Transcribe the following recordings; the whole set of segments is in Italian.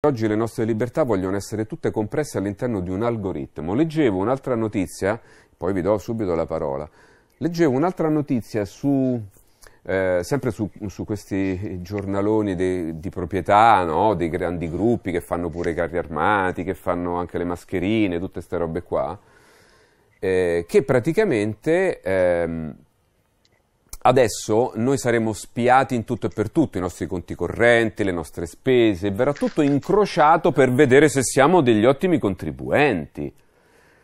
Oggi le nostre libertà vogliono essere tutte compresse all'interno di un algoritmo. Leggevo un'altra notizia, poi vi do subito la parola. Leggevo un'altra notizia su, eh, sempre su, su, questi giornaloni de, di proprietà, no? dei grandi gruppi che fanno pure i carri armati, che fanno anche le mascherine, tutte queste robe qua, eh, che praticamente ehm, Adesso noi saremo spiati in tutto e per tutto, i nostri conti correnti, le nostre spese, verrà tutto incrociato per vedere se siamo degli ottimi contribuenti.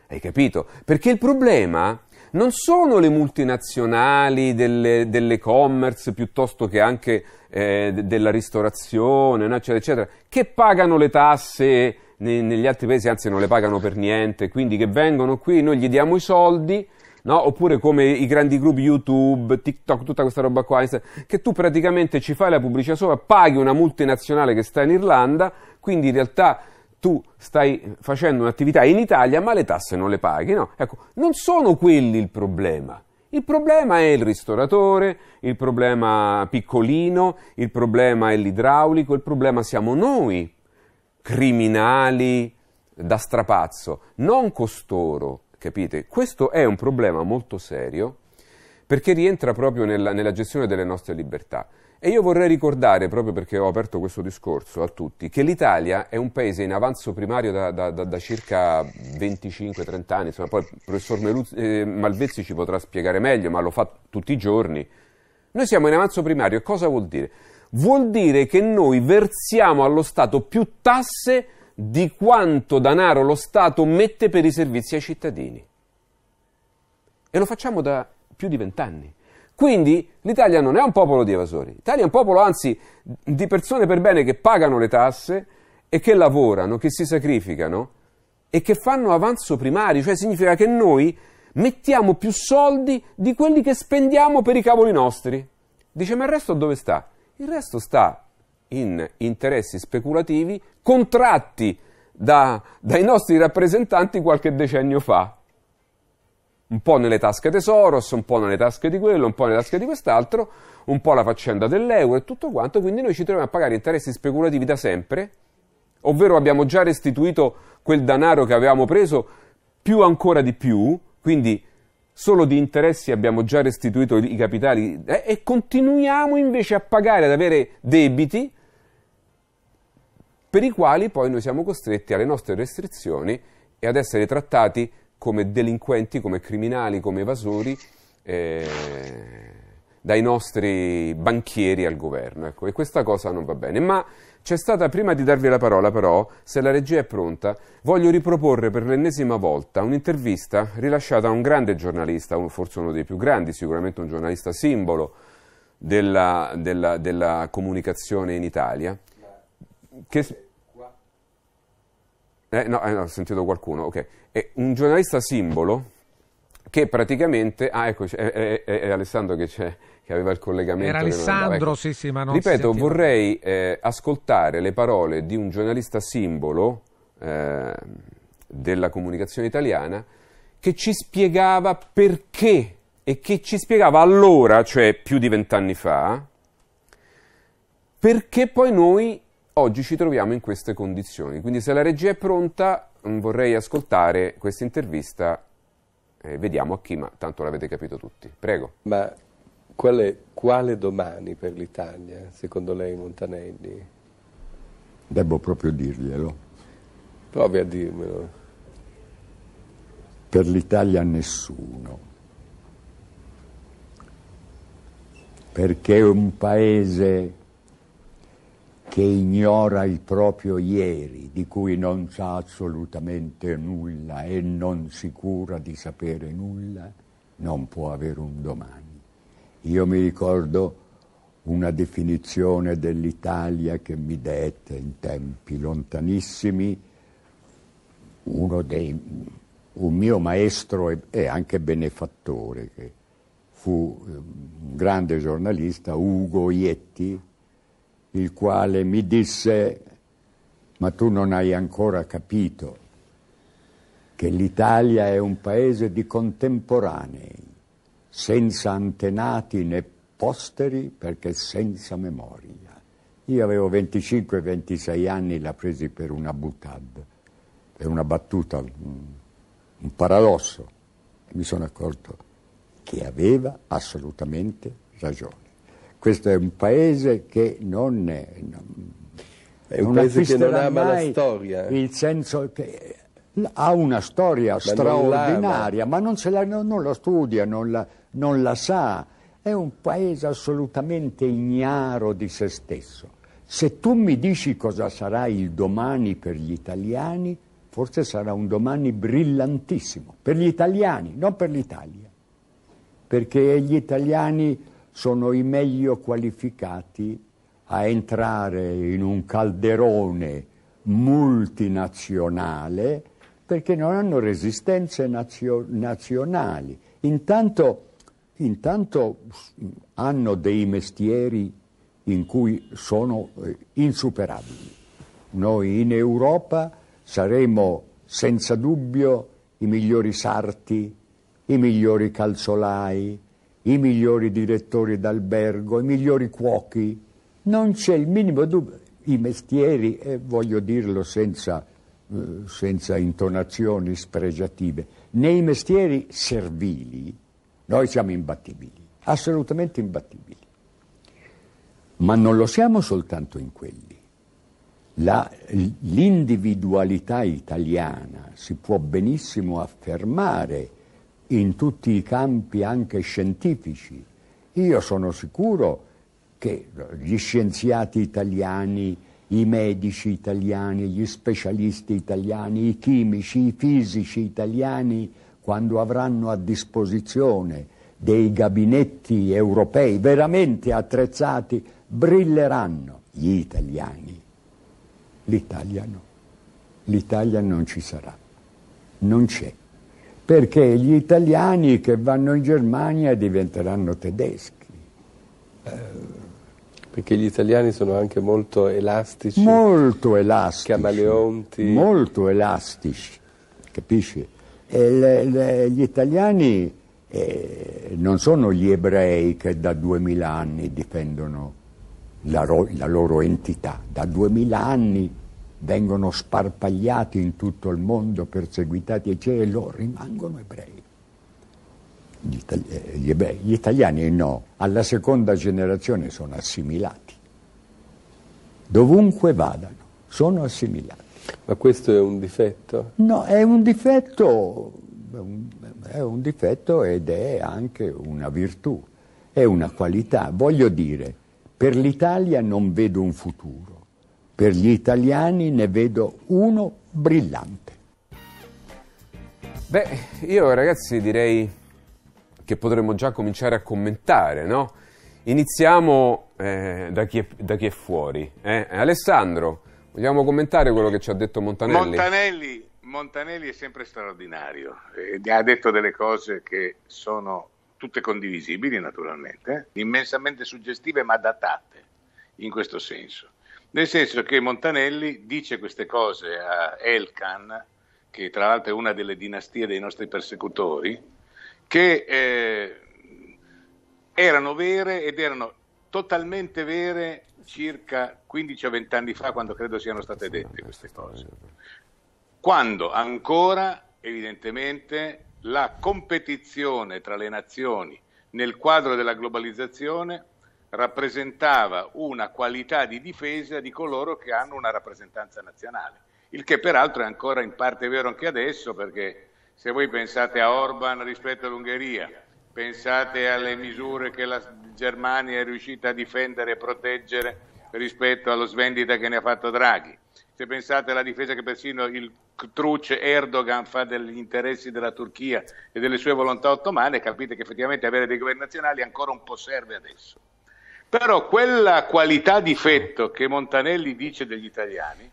Hai capito? Perché il problema non sono le multinazionali delle, dell'e-commerce piuttosto che anche eh, della ristorazione, no? eccetera, eccetera, che pagano le tasse negli altri paesi, anzi non le pagano per niente, quindi che vengono qui, noi gli diamo i soldi no? oppure come i grandi gruppi YouTube, TikTok, tutta questa roba qua, che tu praticamente ci fai la pubblicità sopra, paghi una multinazionale che sta in Irlanda, quindi in realtà tu stai facendo un'attività in Italia ma le tasse non le paghi. No? Ecco, non sono quelli il problema. Il problema è il ristoratore, il problema piccolino, il problema è l'idraulico, il problema siamo noi, criminali da strapazzo, non costoro. Capite? Questo è un problema molto serio perché rientra proprio nella, nella gestione delle nostre libertà. E io vorrei ricordare, proprio perché ho aperto questo discorso a tutti, che l'Italia è un paese in avanzo primario da, da, da, da circa 25-30 anni, insomma poi il professor Meluz, eh, Malvezzi ci potrà spiegare meglio, ma lo fa tutti i giorni. Noi siamo in avanzo primario e cosa vuol dire? Vuol dire che noi versiamo allo Stato più tasse di quanto denaro lo Stato mette per i servizi ai cittadini. E lo facciamo da più di vent'anni. Quindi l'Italia non è un popolo di evasori, l'Italia è un popolo anzi di persone per bene che pagano le tasse e che lavorano, che si sacrificano e che fanno avanzo primario, cioè significa che noi mettiamo più soldi di quelli che spendiamo per i cavoli nostri. Dice ma il resto dove sta? Il resto sta in interessi speculativi contratti da, dai nostri rappresentanti qualche decennio fa. Un po' nelle tasche di Soros, un po' nelle tasche di quello, un po' nelle tasche di quest'altro, un po' la faccenda dell'euro e tutto quanto, quindi noi ci troviamo a pagare interessi speculativi da sempre, ovvero abbiamo già restituito quel denaro che avevamo preso più ancora di più, quindi solo di interessi abbiamo già restituito i capitali eh, e continuiamo invece a pagare, ad avere debiti per i quali poi noi siamo costretti alle nostre restrizioni e ad essere trattati come delinquenti, come criminali, come evasori. Eh, dai nostri banchieri al governo. Ecco, e questa cosa non va bene. Ma c'è stata, prima di darvi la parola però, se la regia è pronta, voglio riproporre per l'ennesima volta un'intervista rilasciata a un grande giornalista, forse uno dei più grandi, sicuramente un giornalista simbolo della, della, della comunicazione in Italia. Che, eh, no, eh, no, ho sentito qualcuno, ok. È un giornalista simbolo che praticamente, ah ecco, è, è, è, Alessandro che c'è, che aveva il collegamento. Era Alessandro, ecco. sì, sì, ma non Ripeto, vorrei eh, ascoltare le parole di un giornalista simbolo eh, della comunicazione italiana che ci spiegava perché e che ci spiegava allora, cioè più di vent'anni fa, perché poi noi oggi ci troviamo in queste condizioni. Quindi se la regia è pronta mm, vorrei ascoltare questa intervista eh, vediamo a chi, ma tanto l'avete capito tutti. Prego. Ma quale, quale domani per l'Italia, secondo lei Montanelli? Devo proprio dirglielo. Provi a dirmelo. Per l'Italia nessuno. Perché è un paese che ignora il proprio ieri, di cui non sa assolutamente nulla e non si cura di sapere nulla, non può avere un domani. Io mi ricordo una definizione dell'Italia che mi dette in tempi lontanissimi uno dei, un mio maestro e, e anche benefattore, che fu eh, un grande giornalista, Ugo Ietti, il quale mi disse, ma tu non hai ancora capito che l'Italia è un paese di contemporanei, senza antenati né posteri perché senza memoria. Io avevo 25-26 anni, la presi per una butad, per una battuta, un paradosso. E mi sono accorto che aveva assolutamente ragione. Questo è un paese che non, è, è un non paese che non ama la storia. Il senso che ha una storia ma straordinaria, non ma non, la, non, non, la, studia, la, non la sa. È un paese assolutamente ignaro di se stesso. Se tu mi dici cosa sarà il domani per gli italiani, forse sarà un domani brillantissimo, per gli italiani, non per l'Italia, perché gli italiani sono i meglio qualificati a entrare in un calderone multinazionale perché non hanno resistenze nazio- nazionali. Intanto, intanto hanno dei mestieri in cui sono eh, insuperabili. Noi in Europa saremo senza dubbio i migliori sarti, i migliori calzolai, i migliori direttori d'albergo, i migliori cuochi, non c'è il minimo dubbio, i mestieri, eh, voglio dirlo senza, eh, senza intonazioni spregiative, nei mestieri servili noi siamo imbattibili, assolutamente imbattibili, ma non lo siamo soltanto in quelli. La, l'individualità italiana si può benissimo affermare in tutti i campi anche scientifici. Io sono sicuro che gli scienziati italiani, i medici italiani, gli specialisti italiani, i chimici, i fisici italiani, quando avranno a disposizione dei gabinetti europei veramente attrezzati, brilleranno gli italiani. L'Italia no. L'Italia non ci sarà. Non c'è perché gli italiani che vanno in Germania diventeranno tedeschi. Eh, perché gli italiani sono anche molto elastici. Molto elastici. Camaleonti. Molto elastici, capisci? Le, le, gli italiani eh, non sono gli ebrei che da duemila anni difendono la, la loro entità, da duemila anni vengono sparpagliati in tutto il mondo, perseguitati e cielo, rimangono ebrei. Gli, itali- eh, gli, ebrei. gli italiani no, alla seconda generazione sono assimilati. Dovunque vadano, sono assimilati. Ma questo è un difetto? No, è un difetto, è un difetto ed è anche una virtù, è una qualità. Voglio dire, per l'Italia non vedo un futuro per gli italiani ne vedo uno brillante. Beh, io ragazzi direi che potremmo già cominciare a commentare, no? Iniziamo eh, da, chi è, da, chi è, fuori. Eh? Alessandro, vogliamo commentare quello che ci ha detto Montanelli? Montanelli, Montanelli è sempre straordinario, eh, ha detto delle cose che sono tutte condivisibili naturalmente, immensamente suggestive ma datate in questo senso. Nel senso che Montanelli dice queste cose a Elkan, che tra l'altro è una delle dinastie dei nostri persecutori, che eh, erano vere ed erano totalmente vere circa 15 o 20 anni fa, quando credo siano state dette queste cose. Quando ancora, evidentemente, la competizione tra le nazioni nel quadro della globalizzazione rappresentava una qualità di difesa di coloro che hanno una rappresentanza nazionale, il che peraltro è ancora in parte vero anche adesso perché se voi pensate a Orban rispetto all'Ungheria, pensate alle misure che la Germania è riuscita a difendere e proteggere rispetto allo svendita che ne ha fatto Draghi, se pensate alla difesa che persino il truce Erdogan fa degli interessi della Turchia e delle sue volontà ottomane, capite che effettivamente avere dei governi nazionali ancora un po' serve adesso. Però quella qualità difetto che Montanelli dice degli italiani,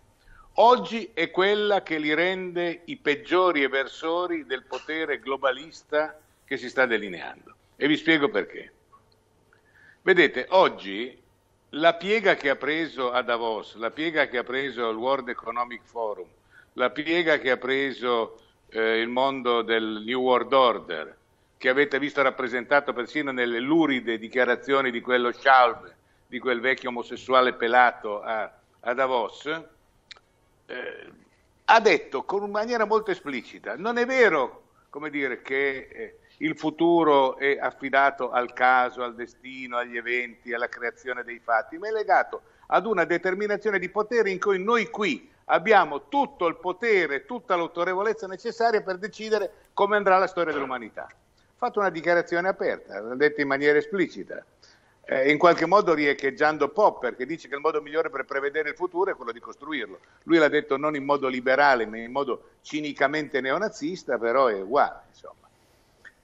oggi è quella che li rende i peggiori eversori del potere globalista che si sta delineando. E vi spiego perché. Vedete, oggi la piega che ha preso a Davos, la piega che ha preso il World Economic Forum, la piega che ha preso eh, il mondo del New World Order, che avete visto rappresentato persino nelle luride dichiarazioni di quello Schaub, di quel vecchio omosessuale pelato a, a Davos, eh, ha detto con maniera molto esplicita, non è vero dire, che eh, il futuro è affidato al caso, al destino, agli eventi, alla creazione dei fatti, ma è legato ad una determinazione di potere in cui noi qui abbiamo tutto il potere, tutta l'autorevolezza necessaria per decidere come andrà la storia dell'umanità fatto una dichiarazione aperta, l'ha detta in maniera esplicita, eh, in qualche modo riecheggiando Popper che dice che il modo migliore per prevedere il futuro è quello di costruirlo. Lui l'ha detto non in modo liberale, ma in modo cinicamente neonazista, però è uguale. Insomma.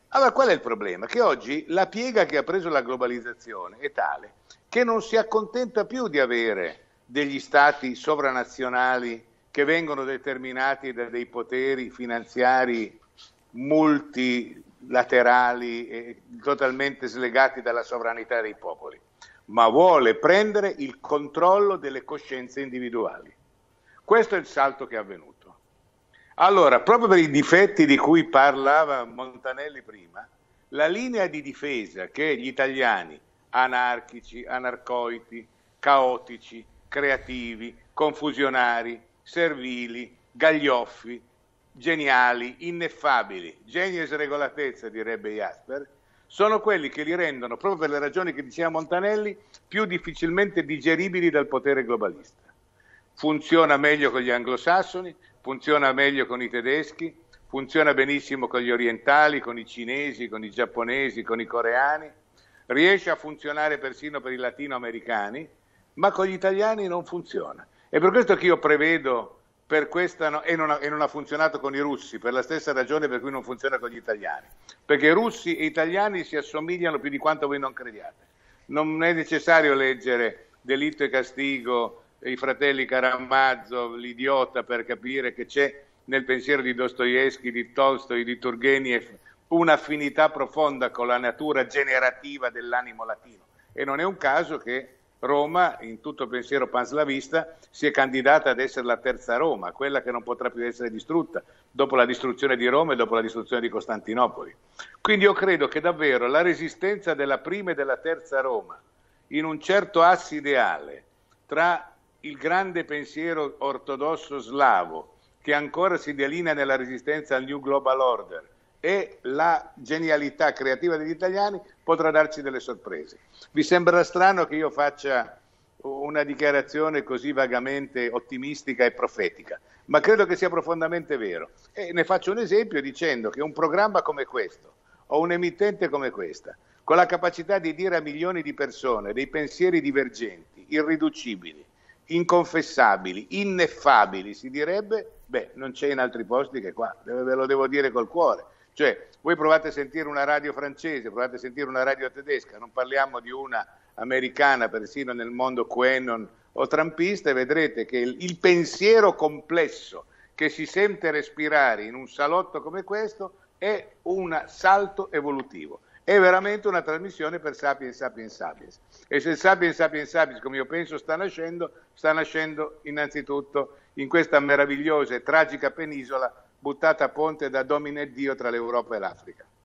Allora qual è il problema? Che oggi la piega che ha preso la globalizzazione è tale che non si accontenta più di avere degli stati sovranazionali che vengono determinati da dei poteri finanziari multi laterali eh, totalmente slegati dalla sovranità dei popoli, ma vuole prendere il controllo delle coscienze individuali. Questo è il salto che è avvenuto. Allora, proprio per i difetti di cui parlava Montanelli prima, la linea di difesa che gli italiani anarchici, anarcoiti, caotici, creativi, confusionari, servili, gaglioffi, geniali, ineffabili, genio e sregolatezza, direbbe Jasper, sono quelli che li rendono, proprio per le ragioni che diceva Montanelli, più difficilmente digeribili dal potere globalista. Funziona meglio con gli anglosassoni, funziona meglio con i tedeschi, funziona benissimo con gli orientali, con i cinesi, con i giapponesi, con i coreani, riesce a funzionare persino per i latinoamericani, ma con gli italiani non funziona. È per questo che io prevedo No, e, non ha, e, non ha, funzionato con i russi, per la stessa ragione per cui non funziona con gli italiani. Perché russi e italiani si assomigliano più di quanto voi non crediate. Non è necessario leggere Delitto e Castigo, i fratelli Caramazzo, l'idiota per capire che c'è nel pensiero di Dostoevsky, di Tolstoi, di Turgenev un'affinità profonda con la natura generativa dell'animo latino. E non è un caso che Roma, in tutto pensiero panslavista, si è candidata ad essere la terza Roma, quella che non potrà più essere distrutta dopo la distruzione di Roma e dopo la distruzione di Costantinopoli. Quindi io credo che davvero la resistenza della prima e della terza Roma, in un certo asse ideale tra il grande pensiero ortodosso slavo, che ancora si delinea nella resistenza al New Global Order, e la genialità creativa degli italiani potrà darci delle sorprese. Vi sembra strano che io faccia una dichiarazione così vagamente ottimistica e profetica, ma credo che sia profondamente vero. E ne faccio un esempio dicendo che un programma come questo o un emittente come questa, con la capacità di dire a milioni di persone dei pensieri divergenti, irriducibili, inconfessabili, ineffabili, si direbbe, beh, non c'è in altri posti che qua, ve lo devo dire col cuore cioè, voi provate a sentire una radio francese, provate a sentire una radio tedesca, non parliamo di una americana, persino nel mondo Quenon o Trumpista, e vedrete che il, il pensiero complesso che si sente respirare in un salotto come questo è un salto evolutivo è veramente una trasmissione per Sapiens Sapiens Sapiens. E se il Sapiens Sapiens Sapiens, come io penso, sta nascendo, sta nascendo innanzitutto in questa meravigliosa e tragica penisola buttata a ponte da Domine Dio tra l'Europa e l'Africa.